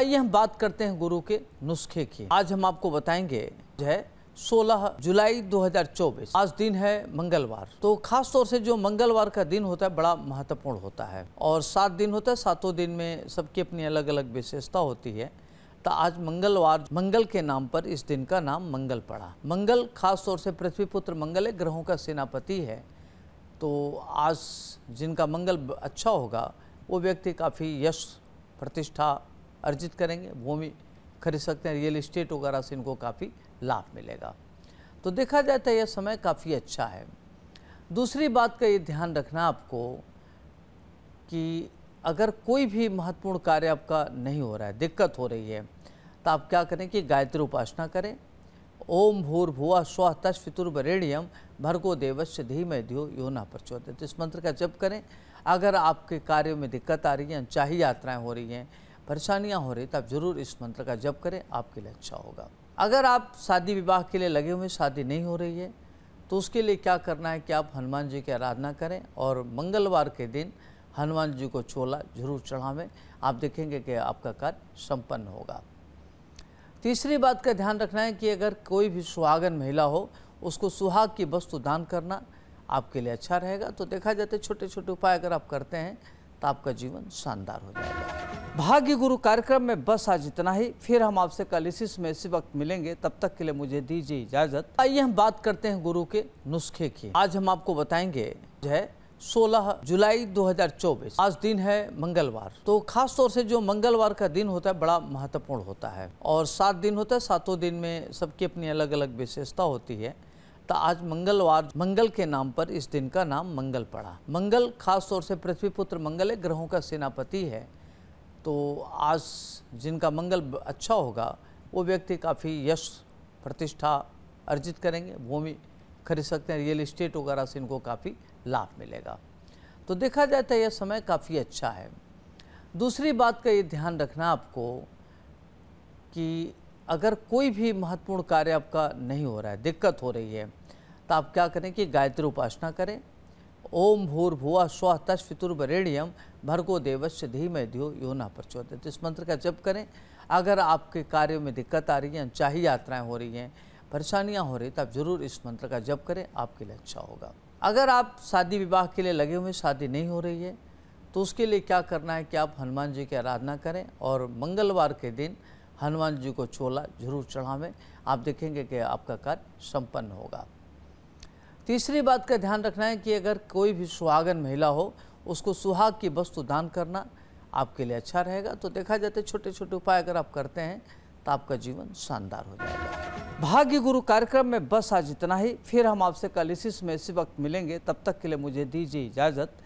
आइए हम बात करते हैं गुरु के नुस्खे की आज हम आपको बताएंगे जो है 16 जुलाई 2024 आज दिन है मंगलवार तो खास तौर से जो मंगलवार का दिन होता है बड़ा महत्वपूर्ण होता है और सात दिन होता है सातों दिन में सबकी अपनी अलग अलग विशेषता होती है तो आज मंगलवार मंगल के नाम पर इस दिन का नाम मंगल पड़ा मंगल खास तौर से पृथ्वी पुत्र मंगल है ग्रहों का सेनापति है तो आज जिनका मंगल अच्छा होगा वो व्यक्ति काफ़ी यश प्रतिष्ठा अर्जित करेंगे भूमि खरीद सकते हैं रियल इस्टेट वगैरह से इनको काफ़ी लाभ मिलेगा तो देखा जाए तो यह समय काफ़ी अच्छा है दूसरी बात का ये ध्यान रखना आपको कि अगर कोई भी महत्वपूर्ण कार्य आपका नहीं हो रहा है दिक्कत हो रही है तो आप क्या करें कि गायत्री उपासना करें ओम भूर्भुआ स्व तस्फितुर्वरेण्यम भर्गो देवस्य धीमय ध्यो यो ना प्रचोदित इस मंत्र का जप करें अगर आपके कार्यों में दिक्कत आ रही है चाहे यात्राएं हो रही हैं परेशानियां हो रही तो आप ज़रूर इस मंत्र का जप करें आपके लिए अच्छा होगा अगर आप शादी विवाह के लिए लगे हुए शादी नहीं हो रही है तो उसके लिए क्या करना है कि आप हनुमान जी की आराधना करें और मंगलवार के दिन हनुमान जी को चोला जरूर चढ़ावें आप देखेंगे कि आपका कार्य संपन्न होगा तीसरी बात का ध्यान रखना है कि अगर कोई भी सुहागन महिला हो उसको सुहाग की वस्तु दान करना आपके लिए अच्छा रहेगा तो देखा जाता है छोटे छोटे उपाय अगर आप करते हैं तो आपका जीवन शानदार हो जाएगा भाग्य गुरु कार्यक्रम में बस आज इतना ही फिर हम आपसे कल इसी समय इसी वक्त मिलेंगे तब तक के लिए मुझे दीजिए इजाजत आइए हम बात करते हैं गुरु के नुस्खे की आज हम आपको बताएंगे है 16 जुलाई 2024 आज दिन है मंगलवार तो खास तौर से जो मंगलवार का दिन होता है बड़ा महत्वपूर्ण होता है और सात दिन होता है सातों दिन में सबकी अपनी अलग अलग विशेषता होती है तो आज मंगलवार मंगल के नाम पर इस दिन का नाम मंगल पड़ा मंगल खास तौर से पृथ्वी पुत्र मंगल है ग्रहों का सेनापति है तो आज जिनका मंगल अच्छा होगा वो व्यक्ति काफ़ी यश प्रतिष्ठा अर्जित करेंगे भूमि खरीद सकते हैं रियल इस्टेट वगैरह से इनको काफ़ी लाभ मिलेगा तो देखा जाए तो यह समय काफ़ी अच्छा है दूसरी बात का ये ध्यान रखना आपको कि अगर कोई भी महत्वपूर्ण कार्य आपका नहीं हो रहा है दिक्कत हो रही है तो आप क्या करें कि गायत्री उपासना करें ओम भूर्भुआ स्व तस्फितुर्वरेण्यम भर्गो देवस्य धीमे ध्यो यो प्रचोदित तो इस मंत्र का जप करें अगर आपके कार्य में दिक्कत आ रही है अनचाही यात्राएं हो रही हैं परेशानियां हो रही तो आप ज़रूर इस मंत्र का जप करें आपके लिए अच्छा होगा अगर आप शादी विवाह के लिए लगे हुए शादी नहीं हो रही है तो उसके लिए क्या करना है कि आप हनुमान जी की आराधना करें और मंगलवार के दिन हनुमान जी को चोला जरूर चढ़ावें आप देखेंगे कि आपका कार्य संपन्न होगा तीसरी बात का ध्यान रखना है कि अगर कोई भी सुहागन महिला हो उसको सुहाग की वस्तु दान करना आपके लिए अच्छा रहेगा तो देखा जाता तो है छोटे छोटे उपाय अगर आप करते हैं तो आपका जीवन शानदार हो जाएगा भाग्य गुरु कार्यक्रम में बस आज इतना ही फिर हम आपसे कल इसी समय इसी वक्त मिलेंगे तब तक के लिए मुझे दीजिए इजाज़त